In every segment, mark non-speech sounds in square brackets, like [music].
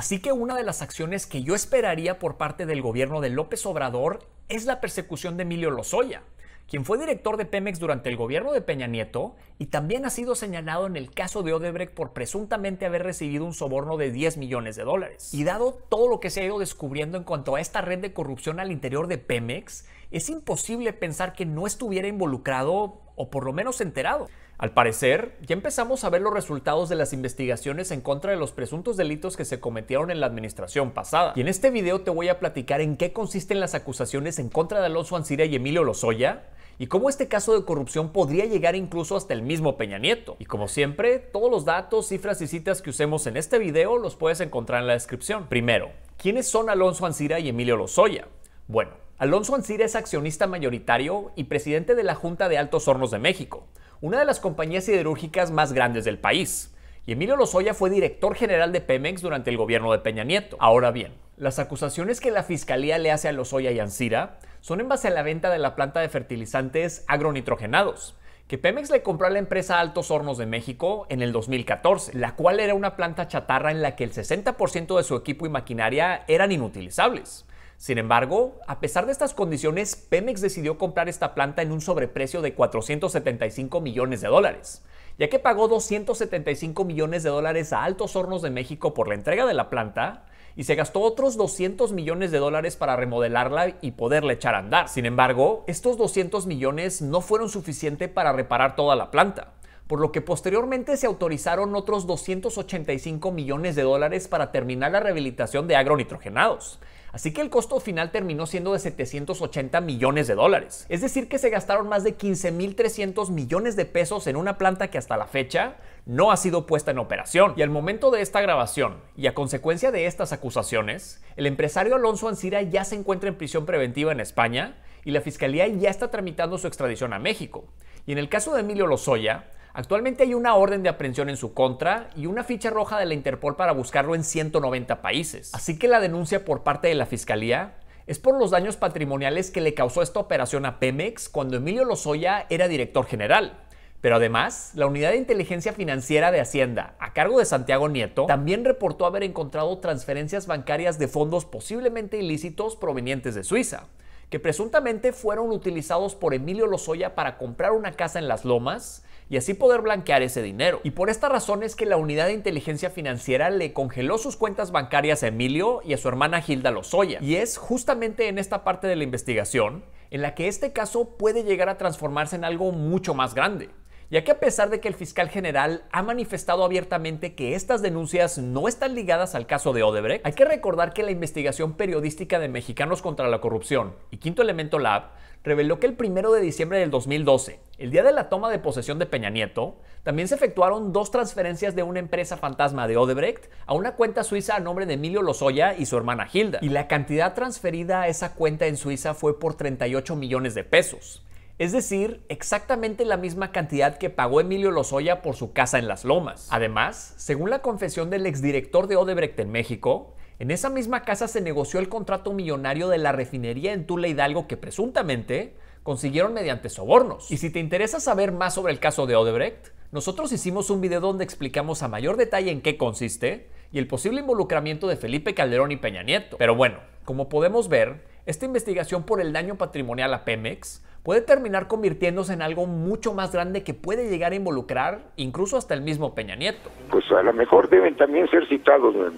Así que una de las acciones que yo esperaría por parte del gobierno de López Obrador es la persecución de Emilio Lozoya, quien fue director de Pemex durante el gobierno de Peña Nieto y también ha sido señalado en el caso de Odebrecht por presuntamente haber recibido un soborno de 10 millones de dólares. Y dado todo lo que se ha ido descubriendo en cuanto a esta red de corrupción al interior de Pemex, es imposible pensar que no estuviera involucrado o por lo menos enterado. Al parecer, ya empezamos a ver los resultados de las investigaciones en contra de los presuntos delitos que se cometieron en la administración pasada. Y en este video te voy a platicar en qué consisten las acusaciones en contra de Alonso Ansira y Emilio Lozoya, y cómo este caso de corrupción podría llegar incluso hasta el mismo Peña Nieto. Y como siempre, todos los datos, cifras y citas que usemos en este video los puedes encontrar en la descripción. Primero, ¿quiénes son Alonso Ansira y Emilio Lozoya? Bueno, Alonso Ancira es accionista mayoritario y presidente de la Junta de Altos Hornos de México una de las compañías siderúrgicas más grandes del país. Y Emilio Lozoya fue director general de Pemex durante el gobierno de Peña Nieto. Ahora bien, las acusaciones que la fiscalía le hace a Lozoya y Ancira son en base a la venta de la planta de fertilizantes agronitrogenados, que Pemex le compró a la empresa Altos Hornos de México en el 2014, la cual era una planta chatarra en la que el 60% de su equipo y maquinaria eran inutilizables. Sin embargo, a pesar de estas condiciones, Pemex decidió comprar esta planta en un sobreprecio de 475 millones de dólares, ya que pagó 275 millones de dólares a Altos Hornos de México por la entrega de la planta y se gastó otros 200 millones de dólares para remodelarla y poderla echar a andar. Sin embargo, estos 200 millones no fueron suficientes para reparar toda la planta por lo que posteriormente se autorizaron otros 285 millones de dólares para terminar la rehabilitación de agronitrogenados, Así que el costo final terminó siendo de 780 millones de dólares. Es decir, que se gastaron más de 15.300 millones de pesos en una planta que hasta la fecha no ha sido puesta en operación. Y al momento de esta grabación y a consecuencia de estas acusaciones, el empresario Alonso Ancira ya se encuentra en prisión preventiva en España y la fiscalía ya está tramitando su extradición a México. Y en el caso de Emilio Lozoya, Actualmente hay una orden de aprehensión en su contra y una ficha roja de la Interpol para buscarlo en 190 países. Así que la denuncia por parte de la Fiscalía es por los daños patrimoniales que le causó esta operación a Pemex cuando Emilio Lozoya era director general. Pero además, la Unidad de Inteligencia Financiera de Hacienda, a cargo de Santiago Nieto, también reportó haber encontrado transferencias bancarias de fondos posiblemente ilícitos provenientes de Suiza que presuntamente fueron utilizados por Emilio Lozoya para comprar una casa en las lomas y así poder blanquear ese dinero. Y por esta razón es que la unidad de inteligencia financiera le congeló sus cuentas bancarias a Emilio y a su hermana Gilda Lozoya. Y es justamente en esta parte de la investigación en la que este caso puede llegar a transformarse en algo mucho más grande ya que a pesar de que el fiscal general ha manifestado abiertamente que estas denuncias no están ligadas al caso de Odebrecht, hay que recordar que la investigación periodística de Mexicanos contra la Corrupción y Quinto Elemento Lab reveló que el 1 de diciembre del 2012, el día de la toma de posesión de Peña Nieto, también se efectuaron dos transferencias de una empresa fantasma de Odebrecht a una cuenta suiza a nombre de Emilio Lozoya y su hermana Hilda. Y la cantidad transferida a esa cuenta en Suiza fue por 38 millones de pesos es decir, exactamente la misma cantidad que pagó Emilio Lozoya por su casa en Las Lomas. Además, según la confesión del exdirector de Odebrecht en México, en esa misma casa se negoció el contrato millonario de la refinería en Tula Hidalgo que presuntamente consiguieron mediante sobornos. Y si te interesa saber más sobre el caso de Odebrecht, nosotros hicimos un video donde explicamos a mayor detalle en qué consiste y el posible involucramiento de Felipe Calderón y Peña Nieto. Pero bueno, como podemos ver, esta investigación por el daño patrimonial a Pemex puede terminar convirtiéndose en algo mucho más grande que puede llegar a involucrar incluso hasta el mismo Peña Nieto. Pues a lo mejor deben también ser citados, amigo.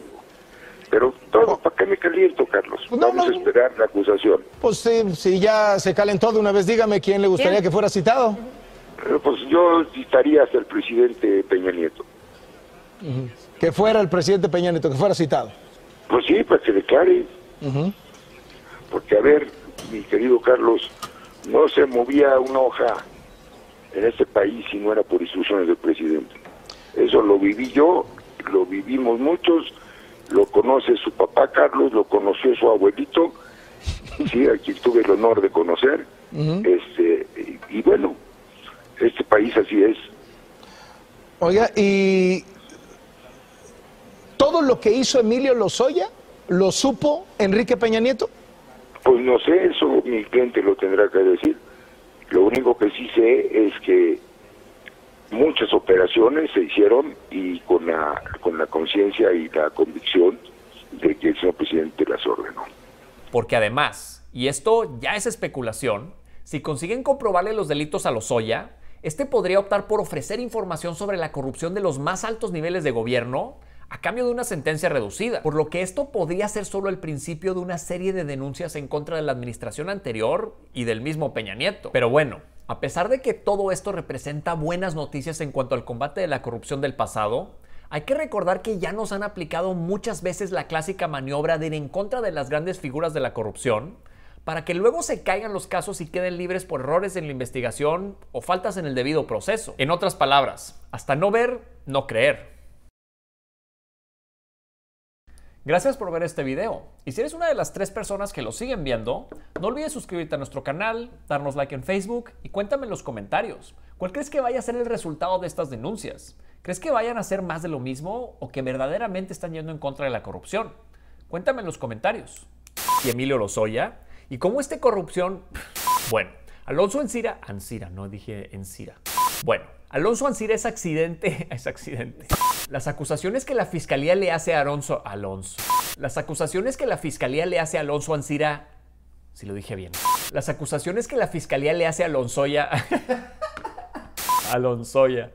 Pero todo, ¿para qué me caliento, Carlos? Pues Vamos a esperar la acusación. Pues sí, si ya se calentó de una vez, dígame quién le gustaría que fuera citado. Eh, pues yo citaría hasta el presidente Peña Nieto. Que fuera el presidente Peña Nieto, que fuera citado. Pues sí, para que declare. Porque, a ver, mi querido Carlos, no se movía una hoja en este país si no era por instrucciones del presidente. Eso lo viví yo, lo vivimos muchos, lo conoce su papá Carlos, lo conoció su abuelito, sí, aquí tuve el honor de conocer, este, y, y bueno, este país así es. Oiga, y todo lo que hizo Emilio Lozoya lo supo Enrique Peña Nieto. Pues no sé, eso mi cliente lo tendrá que decir. Lo único que sí sé es que muchas operaciones se hicieron y con la con la conciencia y la convicción de que el señor presidente las ordenó. Porque además, y esto ya es especulación, si consiguen comprobarle los delitos a Lozoya, este podría optar por ofrecer información sobre la corrupción de los más altos niveles de gobierno a cambio de una sentencia reducida, por lo que esto podría ser solo el principio de una serie de denuncias en contra de la administración anterior y del mismo Peña Nieto. Pero bueno, a pesar de que todo esto representa buenas noticias en cuanto al combate de la corrupción del pasado, hay que recordar que ya nos han aplicado muchas veces la clásica maniobra de ir en contra de las grandes figuras de la corrupción, para que luego se caigan los casos y queden libres por errores en la investigación o faltas en el debido proceso. En otras palabras, hasta no ver, no creer. Gracias por ver este video. Y si eres una de las tres personas que lo siguen viendo, no olvides suscribirte a nuestro canal, darnos like en Facebook y cuéntame en los comentarios. ¿Cuál crees que vaya a ser el resultado de estas denuncias? ¿Crees que vayan a ser más de lo mismo o que verdaderamente están yendo en contra de la corrupción? Cuéntame en los comentarios. ¿Y Emilio Lozoya? ¿Y cómo este corrupción? Bueno, Alonso Encira, Encira. no dije Encira. Bueno, Alonso Ansira es accidente, [laughs] es accidente. Las acusaciones que la fiscalía le hace a Alonso, Alonso. Las acusaciones que la fiscalía le hace a Alonso Ansira, si lo dije bien. Las acusaciones que la fiscalía le hace a Alonsoya, [laughs] Alonsoya.